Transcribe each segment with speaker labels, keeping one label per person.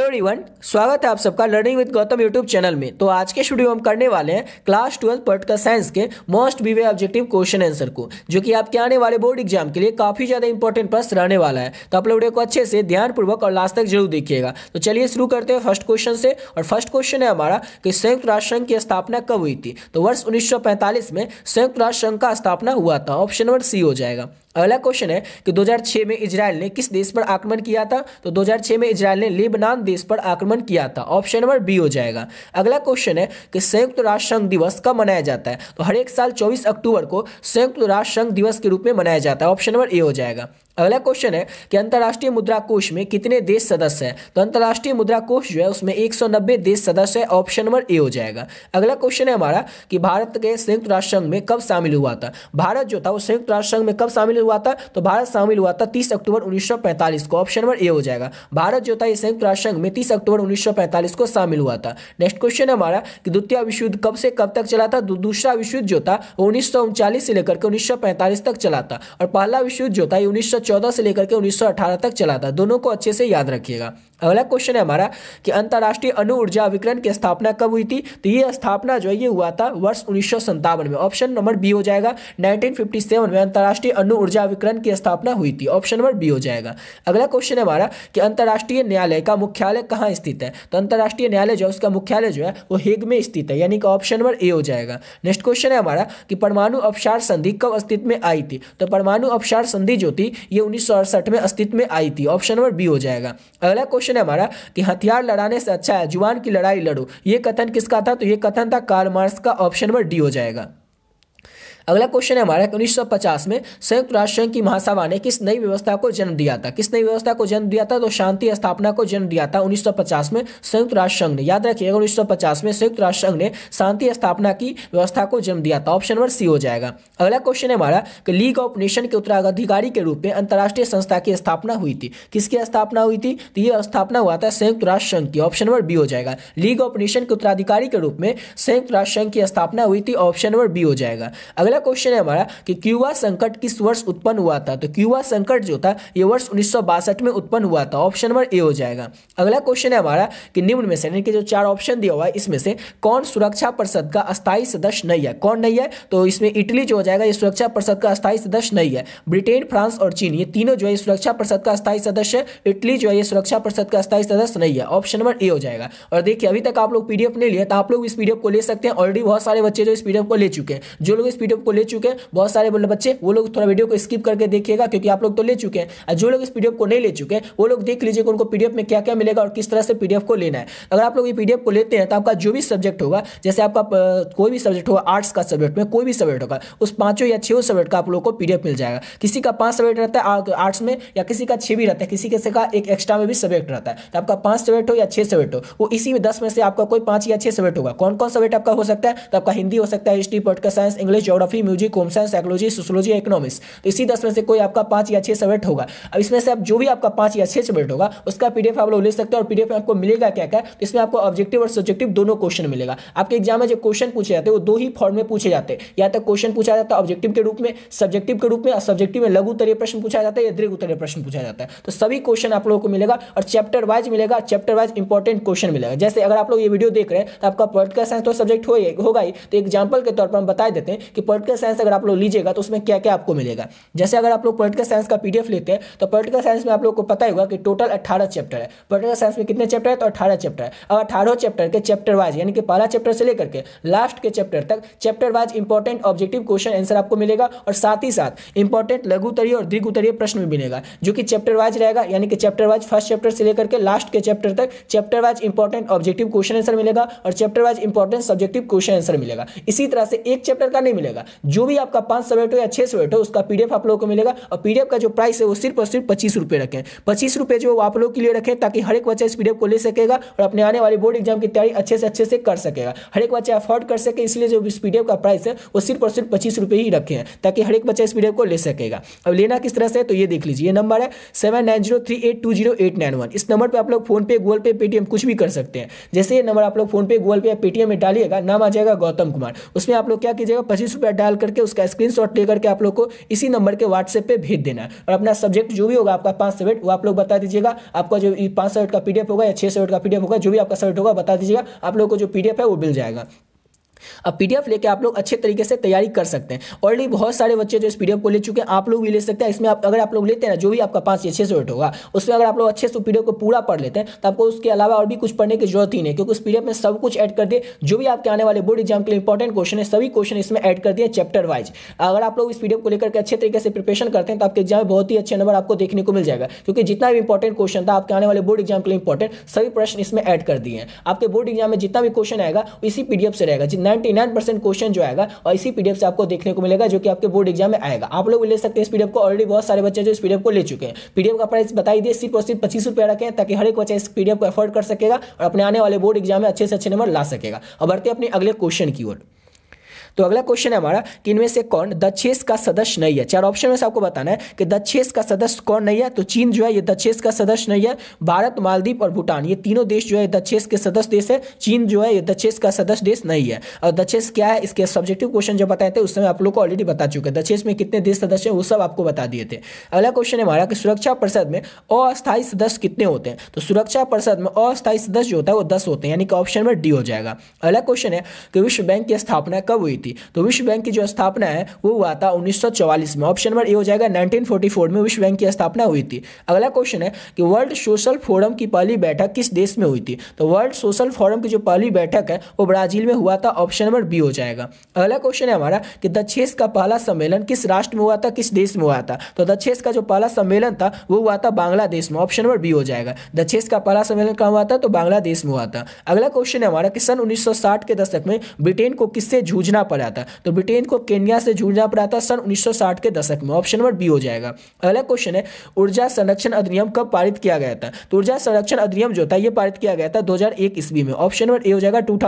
Speaker 1: everyone स्वागत है आप सबका learning with Gautam YouTube channel में तो आज के स्टूडियो हम करने वाले हैं क्लास ट्वेल्थ पोलिटिकल साइंस के मोस्ट बीवे ऑब्जेक्टिव क्वेश्चन आंसर को जो कि आपके आने वाले बोर्ड एग्जाम के लिए काफी ज्यादा इंपॉर्टेंट प्रश्न रहने वाला है तो आप लोग वीडियो को अच्छे से ध्यानपूर्वक और लास्ट तक जरूर देखिएगा तो चलिए शुरू करते हैं फर्स्ट क्वेश्चन से और फर्स्ट क्वेश्चन है हमारा कि संयुक्त राष्ट्र संघ की स्थापना कब हुई थी तो वर्ष उन्नीस में संयुक्त राष्ट्र संघ का स्थापना हुआ था ऑप्शन नंबर सी हो जाएगा अगला क्वेश्चन है कि 2006 में इसराइल ने किस देश पर आक्रमण किया था तो 2006 में इसराइल ने लेबनान देश पर आक्रमण किया था ऑप्शन नंबर बी हो जाएगा अगला क्वेश्चन है कि संयुक्त राष्ट्र संघ दिवस कब मनाया जाता है तो हर एक साल चौबीस अक्टूबर को संयुक्त राष्ट्र संघ दिवस के रूप में मनाया जाता है ऑप्शन नंबर ए हो जाएगा अगला क्वेश्चन है कि अंतर्राष्ट्रीय मुद्रा कोष में कितने देश सदस्य हैं तो अंतर्राष्ट्रीय मुद्रा कोष जो है उसमें 190 देश सदस्य है ऑप्शन नंबर ए हो जाएगा अगला क्वेश्चन है हमारा कि भारत के संयुक्त राष्ट्र संघ में कब शामिल हुआ था भारत जो था वो संयुक्त राष्ट्र संघ में कब शामिल हुआ था तो भारत शामिल हुआ था तीस अक्टूबर उन्नीस को ऑप्शन नंबर ए हो जाएगा भारत जो था ये संयुक्त राष्ट्र संघ में तीस अक्टूबर उन्नीस को शामिल हुआ था नेक्स्ट क्वेश्चन है हमारा कि द्वितीय विश्व युद्ध कब से कब तक चला था दूसरा विश्व युद्ध जो था वो उन्नीस से लेकर के उन्नीस तक चला था और पहला विश्व युद्ध जो था ये उन्नीस 2014 से लेकर के 1918 तक चला था दोनों को अच्छे से याद रखिएगा अगला क्वेश्चन है हमारा कि अंतर्राष्ट्रीय अणु ऊर्जा विकरण की स्थापना कब हुई थी तो ये स्थापना जो है ये हुआ था वर्ष उन्नीस में ऑप्शन नंबर बी हो जाएगा 1957 में अंतर्राष्ट्रीय अणु ऊर्जा विकरण की स्थापना हुई थी ऑप्शन नंबर बी हो जाएगा अगला क्वेश्चन है हमारा कि अंतर्राष्ट्रीय न्यायालय का मुख्यालय कहाँ स्थित है तो अंतर्राष्ट्रीय न्यायालय जो है उसका मुख्यालय जो है वो हेग में स्थित है यानी कि ऑप्शन नंबर ए हो जाएगा नेक्स्ट क्वेश्चन है हमारा कि परमाणु अपसार संधि कब अस्तित्व में आई थी तो परमाणु अपसार संधि जो थी ये उन्नीस में अस्तित्व में आई थी ऑप्शन नंबर बी हो जाएगा अगला क्वेश्चन क्वेश्चन है हमारा कि हथियार लड़ाने से अच्छा है जुआन की लड़ाई लड़ो ये कथन किसका था तो ये कथन था कार्ल मार्क्स का ऑप्शन नंबर डी हो जाएगा अगला क्वेश्चन है हमारा उन्नीस में संयुक्त राष्ट्र संघ की महासभा ने किस नई व्यवस्था को जन्म दिया था किस नई व्यवस्था को जन्म दिया था तो शांति स्थापना को जन्म दिया था उन्नीस में संयुक्त राष्ट्र संघ ने याद रखिएगा उन्नीस में संयुक्त राष्ट्र संघ ने शांति स्थापना की व्यवस्था को जन्म दिया था ऑप्शन नंबर सी हो जाएगा अगला क्वेश्चन है हमारा लीग ऑफ नेशन के उत्तराधिकारी के रूप में अंतर्राष्ट्रीय संस्था की स्थापना हुई थी किसकी स्थापना हुई थी तो यह स्थापना हुआ था संयुक्त राष्ट्र संघ की ऑप्शन नंबर बी हो जाएगा लीग ऑफ नेशन के उत्तराधिकारी के रूप में संयुक्त राष्ट्र संघ की स्थापना हुई थी ऑप्शन नंबर बी हो जाएगा अगला अगला क्वेश्चन है हमारा कि क्यूबा संकट किस वर्ष उत्पन्न हुआ था तो क्यूबा संकट जो था ये वर्ष उन्नीस में उत्पन्न हुआ था ऑप्शन नंबर ए हो जाएगा अगला क्वेश्चन है हमारा कि निम्न में से यानी कि जो चार ऑप्शन दिया हुआ है इसमें से कौन सुरक्षा परिषद का अस्थायी सदस्य नहीं है कौन नहीं है तो इसमें इटली जो हो जाएगा ये सुरक्षा परिषद का अस्थायी सदस्य नहीं है ब्रिटेन फ्रांस और चीन ये तीनों जो है सुरक्षा परिषद का स्थायी सदस्य है इटली जो है ये सुरक्षा परिषद का स्थायी सदस्य नहीं है ऑप्शन नंबर ए हो जाएगा और देखिए अभी तक आप लोग पीडीएफ नहीं लिया तो आप लोग इस पीडीएफ को ले सकते हैं ऑलरेडी बहुत सारे बच्चे जो इस पीडीएफ को ले चुके हैं जो लोग इस पीडीएफ को ले चुके हैं बहुत सारे बोले मतलब बच्चे वो लोग थोड़ा वीडियो को स्किप करके देखिएगा क्योंकि आप लोग तो ले चुके हैं जो लोग इस पीडीएफ को नहीं ले चुके वो लोग देख लीजिए कि उनको पीडीएफ में क्या क्या मिलेगा और किस तरह से पीडीएफ को लेना है अगर आप लोग ये पीडीएफ को लेते हैं तो आपका जो भी सब्जेक्ट होगा जैसे आपका कोई भी सब्जेक्ट होगा आर्ट्स का सब्जेक्ट में कोई भी सब्जेक्ट होगा उस पांचों या छो सब्जेक्ट का आप लोग को पीडीएफ मिल जाएगा किसी का पांच सब्जेक्ट रहता है आर्ट्स में या किसी का छह भी रहता है किसी किसी का एक एक्स्ट्रा में भी सब्जेक्ट रहता है तो आपका पांच सब्जेक्ट हो या छह सब्जेक्ट हो वो इसी में दस में से आपका कोई पांच या छह सब्जेक्ट होगा कौन कौन सब्जेक्ट आपका हो सकता है तो आपका हिंदी हो सकता है history political science English geography geography music home science psychology sociology economics तो इसी दस में से कोई आपका पांच या छह सब्जेक्ट होगा अब इसमें से आप जो भी आपका पांच या छह सब्जेक्ट होगा उसका पीडीएफ आप लोग ले सकते हैं और पीडीएफ आपको मिलेगा क्या क्या तो इसमें आपको ऑब्जेक्टिव और सब्जेक्टिव दोनों क्वेश्चन मिलेगा आपके एग्जाम में जो क्वेश्चन पूछे जाते हैं वो दो ही फॉर्म में पूछे जाते हैं या तो क्वेश्चन पूछा जाता है ऑब्जेक्टिव के रूप में सब्जेक्टिव के रूप में सब्जेक्टिव में लघु उत्तरीय प्रश्न पूछा जाता है या दीर्घ उत्तरीय प्रश्न पूछा जाता है तो सभी क्वेश्चन आप लोगों को मिलेगा और चैप्टर वाइज मिलेगा चैप्टर वाइज इंपॉर्टेंट क्वेश्चन मिलेगा जैसे अगर आप लोग ये वीडियो देख रहे हैं तो आपका पॉलिटिकल साइंस तो सब्जेक्ट होगा ही तो एग्जाम्पल के तौर पर हम बता देते हैं कि पॉलिटिकल पोलिटिकल साइंस अगर आप लोग लीजिएगा तो उसमें क्या क्या आपको मिलेगा जैसे अगर आप लोग पोलिटिकल साइंस का पीडीएफ लेते हैं तो पोलिटिकल साइंस में आप लोग को पता होगा कि टोटल अठारह चैप्टर है पोलिटिकल साइंस में कितने चैप्टर है तो अठारह चैप्टर है अब अठारह चैप्टर के चैप्टर वाइज यानी कि पहला चैप्टर से लेकर के लास्ट के चैप्टर तक chapter wise important objective question answer आपको मिलेगा और साथ ही साथ इंपॉर्टेंट उत्तरीय और उत्तरीय प्रश्न भी मिलेगा जो कि चैप्टर वाइज रहेगा यानी कि चैप्टर वाइज फर्स्ट चैप्टर से लेकर के लास्ट के चैप्टर तक chapter wise important objective question answer मिलेगा और chapter wise important subjective question answer मिलेगा इसी तरह से एक चैप्टर का नहीं मिलेगा जो भी आपका पांच सब्जेक्ट हो या छह सब्जेक्ट हो उसका पीडीएफ आप लोगों को मिलेगा और पीडीएफ का जो प्राइस है वो सिर्फ और सिर्फ पच्चीस रुपये रखें पच्चीस रुपये जो आप लोग के लिए रखें ताकि हर एक बच्चा इस पीडीएफ को ले सकेगा और अपने आने वाले बोर्ड एग्जाम की तैयारी अच्छे से अच्छे से कर सकेगा हर एक बच्चा अफोर्ड कर सके इसलिए जो इस पीडीएफ का प्राइस है वो सिर्फ और सिर्फ पच्चीस रुपये ही रखे हैं ताकि हर एक बच्चा इस पीडीएफ को ले सकेगा अब लेना किस तरह से तो ये देख लीजिए नंबर है seven nine zero three eight two zero eight nine one इस नंबर पर आप लोग फोनपे गूगल पे पेटीएम कुछ भी कर सकते हैं जैसे ये नंबर आप लोग फोनपे गूगल पे या पेटीएम में डालिएगा नाम आ जाएगा गौतम कुमार उसमें आप लोग क्या कीजिएगा पच्चीस रुपया डाल करके उसका स्क्रीन ले करके आप लोग को इसी नंबर के व्हाट्सएप पर भेज देना और अपना सब्जेक्ट जो भी होगा आपका पाँच सब्जेक्ट वो आप लोग बता दीजिएगा आपका जो पाँच सब्जेक्ट का पीडीएफ होगा या छः सब्जेक्ट का पीडीएफ होगा जो भी आपका सब्जेक्ट होगा बता दीजिएगा आप लोग को जो पीडीएफ है वो मिल जाएगा अब पीडीएफ लेके आप लोग अच्छे तरीके से तैयारी कर सकते हैं ऑलरेडी बहुत सारे बच्चे जो इस पीडीएफ को ले चुके हैं आप लोग भी ले सकते हैं इसमें आप अगर आप लोग लेते हैं ना जो भी आपका पास या छः एट होगा उसमें अगर आप लोग अच्छे से पीडीएफ को पूरा पढ़ लेते हैं तो आपको उसके अलावा और भी कुछ पढ़ने की जरूरत ही नहीं क्योंकि उस पीडीएफ में सब कुछ ऐड कर दिए जो भी आपके आने वाले बोर्ड एग्जाम के लिए इंपॉर्टेंट क्वेश्चन है सभी क्वेश्चन इसमें ऐड कर दिए चैप्टर वाइज अगर आप लोग इस पीडीएफ को लेकर अच्छे तरीके से प्रिपेशन करते हैं तो आपके एग्जाम में बहुत ही अच्छे नंबर आपको देखने को मिल जाएगा क्योंकि जितना भी इंपॉर्टेंट क्वेश्चन था आपके आने वाले बोर्ड एग्जाम के लिए इंपॉर्टेंट सभी प्रश्न इसमें ऐड कर दिए हैं आपके बोर्ड एग्जाम में जितना भी क्वेश्चन आएगा इसी पीडीएफ से रहेगा नाइन्टी क्वेश्चन जो आएगा और इसी पीडीएफ से आपको देखने को मिलेगा जो कि आपके बोर्ड एग्जाम में आएगा आप लोग ले सकते हैं इस पीडीएफ को ऑलरेडी बहुत सारे बच्चे जो इस पीडीएफ को ले चुके हैं पीडीएफ का प्राइस बताई दिए सिर्फ और सिर्फ पच्चीस रुपया रखें ताकि हर एक बच्चा इस पीडीएफ को एफोर्ड कर सकेगा और अपने आने वाले बोर्ड एग्जाम में अच्छे से अच्छे नंबर ला सकेगा और बढ़ते अपने अगले क्वेश्चन की ओर तो अगला क्वेश्चन है हमारा कि इनमें से कौन दक्षेस का सदस्य नहीं है चार ऑप्शन में से आपको बताना है कि दक्षेस का सदस्य कौन नहीं है तो चीन जो है ये दक्षेस का सदस्य नहीं है भारत मालदीप और भूटान ये तीनों देश जो है दक्षेस के सदस्य देश है चीन जो है ये दक्षेस का सदस्य देश नहीं है और दक्षेस क्या है इसके सब्जेक्टिव क्वेश्चन जो बताए थे उस समय आप लोग को ऑलरेडी बता चुके हैं दक्षेस में कितने देश सदस्य हैं वो सब आपको बता दिए थे अगला क्वेश्चन है हमारा कि सुरक्षा परिषद में अस्थायी सदस्य कितने होते हैं तो सुरक्षा परिषद में अस्थायी सदस्य जो होता है वो दस होते हैं यानी कि ऑप्शन में डी हो जाएगा अगला क्वेश्चन है कि विश्व बैंक की स्थापना कब हुई थी तो विश्व बैंक की जो स्थापना है वो हुआ था 1944 में ऑप्शन नंबर ए हो जाएगा 1944 में विश्व बैंक की स्थापना हुई थी अगला क्वेश्चन है कि वर्ल्ड सोशल फोरम की पहली बैठक किस देश में हुई थी तो वर्ल्ड सोशल फोरम की जो पहली बैठक है वो ब्राजील में हुआ था ऑप्शन नंबर बी हो जाएगा अगला क्वेश्चन है हमारा कि दक्षेस का पहला सम्मेलन किस राष्ट्र में हुआ था किस देश में हुआ था तो दक्षेस का जो पहला सम्मेलन था वो हुआ था बांग्लादेश में ऑप्शन नंबर बी हो जाएगा दक्षेस का पहला सम्मेलन कहाँ हुआ था तो बांग्लादेश में हुआ था अगला क्वेश्चन है हमारा कि सन 1960 के दशक में ब्रिटेन को किससे जूझना पड़ा पड़ जाता है तो ब्रिटेन को केन्या से जूझना पड़ा था सन उन्नीस के दशक में ऑप्शन नंबर बी हो जाएगा अगला क्वेश्चन है ऊर्जा संरक्षण अधिनियम कब पारित किया गया था तो ऊर्जा संरक्षण अधिनियम जो था यह पारित किया गया था दो ईस्वी में ऑप्शन नंबर ए हो जाएगा टू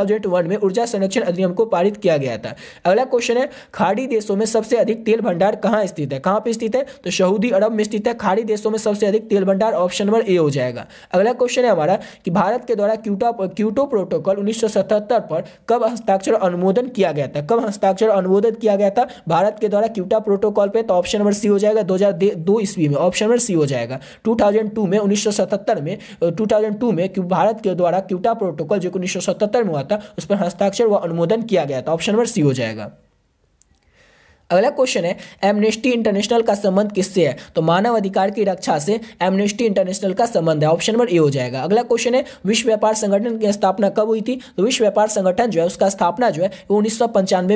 Speaker 1: में ऊर्जा संरक्षण अधिनियम को पारित किया गया था अगला क्वेश्चन है खाड़ी देशों में सबसे अधिक तेल भंडार कहाँ स्थित है कहाँ पर स्थित है तो सऊदी अरब में स्थित है खाड़ी देशों में सबसे अधिक तेल भंडार ऑप्शन नंबर ए हो जाएगा अगला क्वेश्चन है हमारा कि भारत के द्वारा क्यूटो प्रोटोकॉल 1977 पर कब हस्ताक्षर अनुमोदन किया गया था कब प्रथम हस्ताक्षर अनुमोदित किया गया था भारत के द्वारा क्यूटा प्रोटोकॉल पे तो ऑप्शन नंबर सी हो जाएगा दो हज़ार दो ईस्वी में ऑप्शन नंबर सी हो जाएगा 2002 में 1977 में 2002 में भारत के द्वारा क्यूटा प्रोटोकॉल जो कि 1977 में हुआ था उस पर हस्ताक्षर व अनुमोदन किया गया था ऑप्शन नंबर सी हो जाएगा अगला क्वेश्चन है एमनेस्टी इंटरनेशनल का संबंध किससे है तो मानव अधिकार की रक्षा से एमनेस्टी इंटरनेशनल का संबंध है ऑप्शन नंबर ए हो जाएगा अगला क्वेश्चन है विश्व व्यापार संगठन की स्थापना कब हुई थी तो विश्व व्यापार संगठन जो है उसका स्थापना जो है वो उन्नीस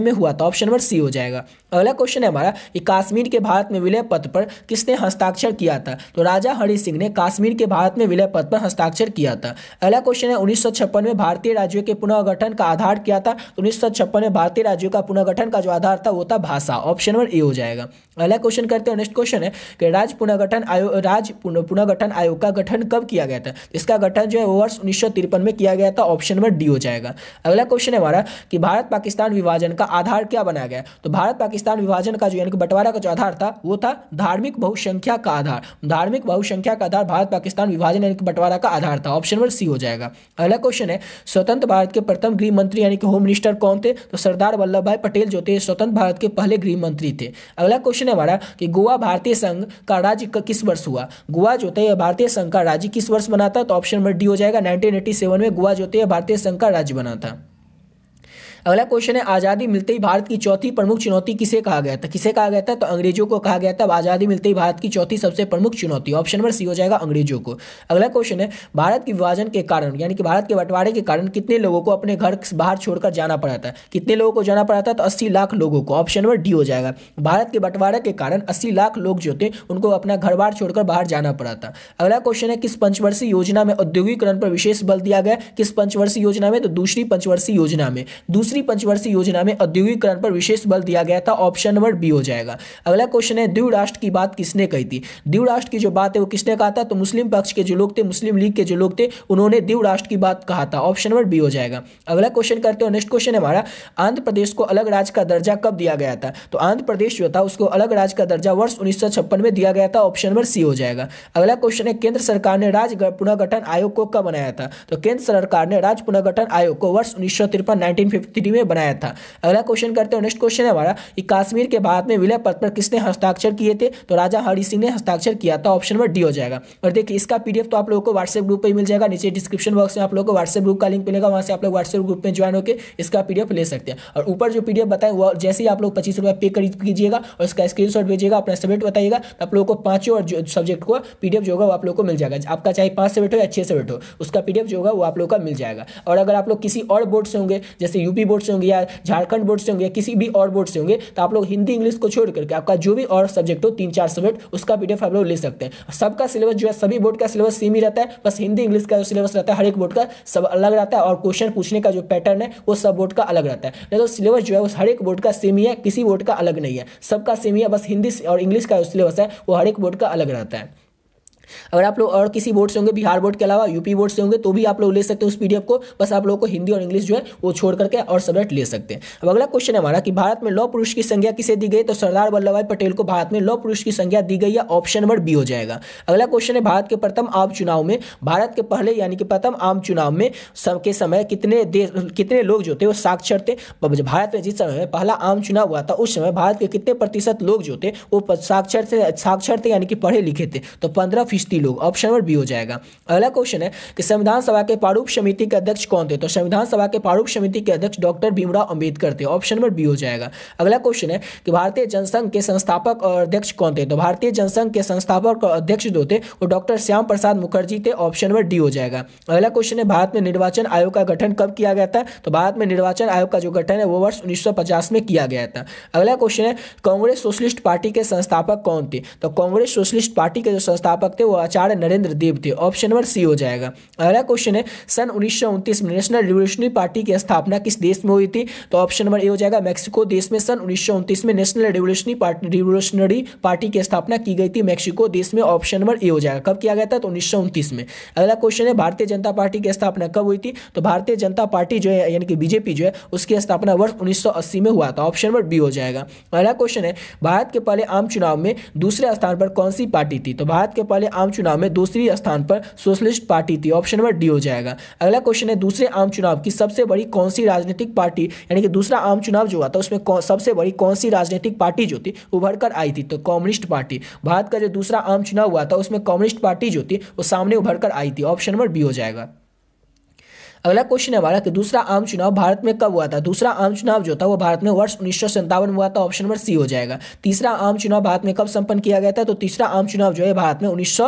Speaker 1: में हुआ था ऑप्शन नंबर सी हो जाएगा अगला क्वेश्चन है हमारा कि काश्मीर के भारत में विलय पद पर किसने हस्ताक्षर किया था तो राजा हरि सिंह ने काश्मीर के भारत में विलय पद पर हस्ताक्षर किया था अगला क्वेश्चन है उन्नीस में भारतीय राज्यों के पुनर्गठन का आधार किया था तो सौ छप्पन में भारतीय राज्यों का पुनर्गठन का जो आधार था वो था भाषा ऑप्शन नंबर ए हो जाएगा अगला क्वेश्चन करते हैं नेक्स्ट क्वेश्चन है कि राज्य पुनर्गठन आयोग राज्य पुनर्गठन आयोग का गठन कब किया गया था इसका गठन जो है वर्ष उन्नीस में किया गया था ऑप्शन नंबर डी हो जाएगा अगला क्वेश्चन है हमारा कि भारत पाकिस्तान विभाजन का आधार क्या बनाया गया तो भारत पाकिस्तान विभाजन का जो यानी कि बंटवारा का जो आधार था वो था धार्मिक बहुसंख्या का आधार धार्मिक बहुसंख्या का आधार भारत पाकिस्तान विभाजन यानी कि बंटवारा का आधार था ऑप्शन नंबर सी हो जाएगा अगला क्वेश्चन है स्वतंत्र भारत के प्रथम गृह मंत्री यानी कि होम मिनिस्टर कौन थे तो सरदार वल्लभ भाई पटेल जो थे स्वतंत्र भारत के पहले गृह गृह मंत्री थे अगला क्वेश्चन है हमारा कि गोवा भारतीय संघ का राज्य किस वर्ष हुआ गोवा जो है भारतीय संघ का राज्य किस वर्ष बना था तो ऑप्शन नंबर डी हो जाएगा नाइनटीन में गोवा जो है भारतीय संघ का राज्य बना था अगला क्वेश्चन है आज़ादी मिलते ही भारत की चौथी प्रमुख चुनौती किसे कहा गया था किसे कहा गया था तो अंग्रेजों को कहा गया था आज़ादी मिलते ही भारत की चौथी सबसे प्रमुख चुनौती ऑप्शन नंबर सी हो जाएगा अंग्रेजों को अगला क्वेश्चन है भारत के विभाजन के कारण यानी कि भारत के बंटवारे के कारण कितने लोगों को अपने घर बाहर छोड़कर जाना पड़ा था कितने लोगों को जाना पड़ा था तो अस्सी लाख लोगों को ऑप्शन नंबर डी हो जाएगा भारत के बंटवारे के कारण अस्सी लाख लोग जो थे उनको अपना घर बार छोड़कर बाहर जाना पड़ा था अगला क्वेश्चन है किस पंचवर्षीय योजना में औद्योगिकरण पर विशेष बल दिया गया किस पंचवर्षीय योजना में तो दूसरी पंचवर्षीय योजना में दूसरी तीसरी पंचवर्षीय योजना में औद्योगिकरण पर विशेष बल दिया गया था ऑप्शन नंबर बी हो जाएगा अगला क्वेश्चन है द्वीव राष्ट्र की बात किसने कही थी द्वीव राष्ट्र की जो बात है वो किसने कहा था तो मुस्लिम पक्ष के जो लोग थे मुस्लिम लीग के जो लोग थे उन्होंने द्वीव राष्ट्र की बात कहा था ऑप्शन नंबर बी हो जाएगा अगला क्वेश्चन करते हो नेक्स्ट क्वेश्चन है हमारा आंध्र प्रदेश को अलग राज्य का दर्जा कब दिया गया था तो आंध्र प्रदेश जो था उसको अलग राज्य का दर्जा वर्ष उन्नीस में दिया गया था ऑप्शन नंबर सी हो जाएगा अगला क्वेश्चन है केंद्र सरकार ने राज्य पुनर्गठन आयोग को कब बनाया था तो केंद्र सरकार ने राज्य पुनर्गठन आयोग को वर्ष उन्नीस सौ वीडियो में बनाया था अगला क्वेश्चन करते हैं नेक्स्ट क्वेश्चन है हमारा कि काश्मीर के भारत में विलय पत्र पर किसने हस्ताक्षर किए थे तो राजा हरि सिंह ने हस्ताक्षर किया था ऑप्शन नंबर डी हो जाएगा और देखिए इसका पीडीएफ तो आप लोगों को व्हाट्सएप ग्रुप पर मिल जाएगा नीचे डिस्क्रिप्शन बॉक्स में आप लोगों को व्हाट्सएप ग्रुप का लिंक मिलेगा वहाँ से आप लोग व्हाट्सएप ग्रुप में ज्वाइन होकर इसका पीडीएफ ले सकते हैं और ऊपर जो पीडीएफ बताए वो जैसे ही आप लोग पच्चीस रुपये पे कर कीजिएगा और इसका स्क्रीन भेजिएगा अपना सब्जेक्ट बताइएगा तो आप लोगों को पाँचों और सब्जेक्ट को पीडीएफ जो होगा वो आप लोग को मिल जाएगा आपका चाहे पाँच सब्जेक्ट हो या छः सब्जेक्ट हो उसका पीडीएफ जो होगा वो आप लोग का मिल जाएगा और अगर आप लोग किसी और बोर्ड से होंगे जैसे यूपी बोर्ड से होंगे या झारखंड बोर्ड से होंगे या किसी भी और बोर्ड से होंगे तो आप लोग हिंदी इंग्लिश को छोड़ करके आपका जो भी और सब्जेक्ट हो तीन चार सब्जेक्ट उसका पी आप लोग ले सकते हैं सबका सिलेबस जो है सभी बोर्ड का सिलेबस सेम ही रहता है बस हिंदी इंग्लिश का जो सिलेबस रहता है हर एक बोर्ड का सब अलग रहता है और क्वेश्चन पूछने का जो पैटर्न है वो सब बोर्ड का अलग रहता है नहीं तो सिलेबस जो है हर एक बोर्ड का सेम ही है किसी बोर्ड का अलग नहीं है सबका सेम ही है बस हिंदी और इंग्लिश का जो सिलेबस है वो हर एक बोर्ड का अलग रहता है अगर आप लोग और किसी बोर्ड से होंगे बिहार बोर्ड के अलावा यूपी बोर्ड से होंगे तो भी आप लोग ले सकते हैं उस पीडीएफ को बस आप लोगों को हिंदी और इंग्लिश जो है वो छोड़ करके और सब्जेक्ट ले सकते हैं अब अगला क्वेश्चन है हमारा कि भारत में लौ पुरुष की संज्ञा किसे दी गई तो सरदार वल्लभ भाई पटेल को भारत में लौ पुरुष की संज्ञा दी गई है ऑप्शन नंबर बी हो जाएगा अगला क्वेश्चन है भारत के प्रथम आम चुनाव में भारत के पहले यानी कि प्रथम आम चुनाव में के समय कितने देश कितने लोग जो थे वो साक्षर थे भारत में जिस समय पहला आम चुनाव हुआ था उस समय भारत के कितने प्रतिशत लोग जो थे वो साक्षर थे साक्षर थे यानी कि पढ़े लिखे थे तो पंद्रह फीसदी लोग ऑप्शन नंबर बी हो जाएगा अगला क्वेश्चन है कि संविधान सभा के पारूप समिति के अध्यक्ष कौन थे तो संविधान सभा के पारूप समिति के अध्यक्ष डॉक्टर भीमराव अंबेडकर थे ऑप्शन नंबर बी हो जाएगा अगला क्वेश्चन है कि भारतीय जनसंघ के संस्थापक और अध्यक्ष कौन थे तो भारतीय जनसंघ के संस्थापक और अध्यक्ष जो थे वो डॉक्टर श्याम प्रसाद मुखर्जी थे ऑप्शन नंबर डी हो जाएगा अगला क्वेश्चन है भारत में निर्वाचन आयोग का गठन कब किया गया था तो भारत में निर्वाचन आयोग का जो गठन है वो वर्ष उन्नीस में किया गया था अगला क्वेश्चन है कांग्रेस सोशलिस्ट पार्टी के संस्थापक कौन थे तो कांग्रेस सोशलिस्ट पार्टी के जो संस्थापक थे थे वो आचार्य नरेंद्र देव थे ऑप्शन नंबर सी हो जाएगा अगला क्वेश्चन है सन उन्नीस में नेशनल रिवोल्यूशनरी पार्टी की स्थापना किस देश में हुई थी तो ऑप्शन नंबर ए हो जाएगा मैक्सिको देश में सन उन्नीस में national revolutionary party revolutionary party की स्थापना की गई थी मैक्सिको देश में ऑप्शन नंबर ए हो जाएगा कब किया गया था तो उन्नीस में अगला क्वेश्चन है भारतीय जनता पार्टी की स्थापना कब हुई थी तो भारतीय जनता पार्टी जो है यानी कि बीजेपी जो है उसकी स्थापना वर्ष उन्नीस में हुआ था ऑप्शन नंबर बी हो जाएगा अगला क्वेश्चन है भारत के पहले आम चुनाव में दूसरे स्थान पर कौन सी पार्टी थी तो भारत के पहले आम चुनाव में दूसरी स्थान पर सोशलिस्ट पार्टी थी ऑप्शन नंबर डी हो जाएगा अगला क्वेश्चन है दूसरे आम चुनाव की सबसे बड़ी कौन सी राजनीतिक पार्टी यानी कि दूसरा आम चुनाव जो हुआ था उसमें सबसे बड़ी कौन सी राजनीतिक पार्टी जो थी उभर कर आई थी तो कम्युनिस्ट पार्टी भारत का जो दूसरा आम चुनाव हुआ था उसमें कम्युनिस्ट पार्टी जो थी वो सामने उभर कर आई थी ऑप्शन नंबर बी हो जाएगा अगला क्वेश्चन है हमारा कि दूसरा आम चुनाव भारत में कब हुआ था दूसरा आम चुनाव जो था वो भारत में वर्ष उन्नीस हुआ था ऑप्शन नंबर सी हो जाएगा तीसरा आम चुनाव भारत में कब संपन्न किया गया था तो तीसरा आम चुनाव जो है भारत में उन्नीस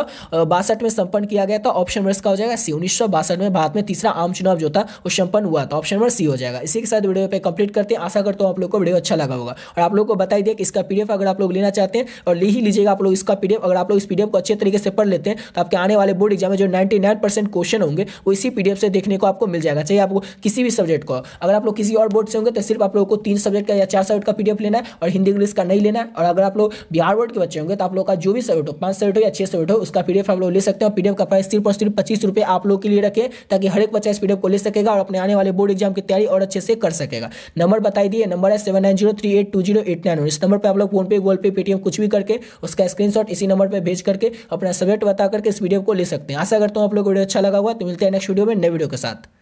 Speaker 1: में संपन्न किया गया था ऑप्शन नंबर इसका हो जाएगा सी उन्नीस में भारत में तीसरा आम चुनाव जो था वो संपन्न हुआ था ऑप्शन नंबर सी हो जाएगा इसी के साथ वीडियो पे कंप्लीट करते हैं आशा करता हूँ आप लोग को वीडियो अच्छा लगा होगा और आप लोग को बताई दिया कि इसका पीडीएफ अगर आप लोग लेना चाहते हैं और ले ही लीजिएगा आप लोग इसका पीडीएफ अगर आप लोग इस पीडीएफ को अच्छे तरीके से पढ़ लेते हैं तो आपके आने वाले बोर्ड एग्जाम में जो नाइन्टी क्वेश्चन होंगे वो इसी पीडीएफ से देखने को आपको आपको मिल जाएगा चाहिए आपको किसी भी सब्जेक्ट को अगर आप लोग किसी और बोर्ड से होंगे तो सिर्फ आप लोगों को तीन सब्जेक्ट का या चार सब्जेक्ट का पीडीएफ लेना है और हिंदी इंग्लिश का नहीं लेना है और अगर आप लोग बिहार बोर्ड के बच्चे होंगे तो आप लोग का जो भी सब्जेक्ट हो पांच सब्जेक्ट हो या छह सब्जेक्ट हो उसका पीडीएफ आप लोग ले सकते हैं और पीडीएफ का प्राइस सिर्फ और सिर्फ पच्चीस रुपये आप लोग के लिए रखे ताकि हर एक बच्चा इस पीडीएफ को ले सकेगा और अपने आने वाले बोर्ड एग्जाम की तैयारी और अच्छे से कर सकेगा नंबर बताई दिए नंबर है seven nine zero three eight two zero eight nine इस नंबर पर आप लोग फोन पे गूगल पे पेटीएम कुछ भी करके उसका स्क्रीनशॉट इसी नंबर पर भेज करके अपना सब्जेक्ट बता करके इस वीडियो को ले सकते हैं आशा करता हूँ आप लोग वीडियो अच्छा लगा हुआ तो मिलते हैं नेक्स्ट वीडियो में नए वीडियो के साथ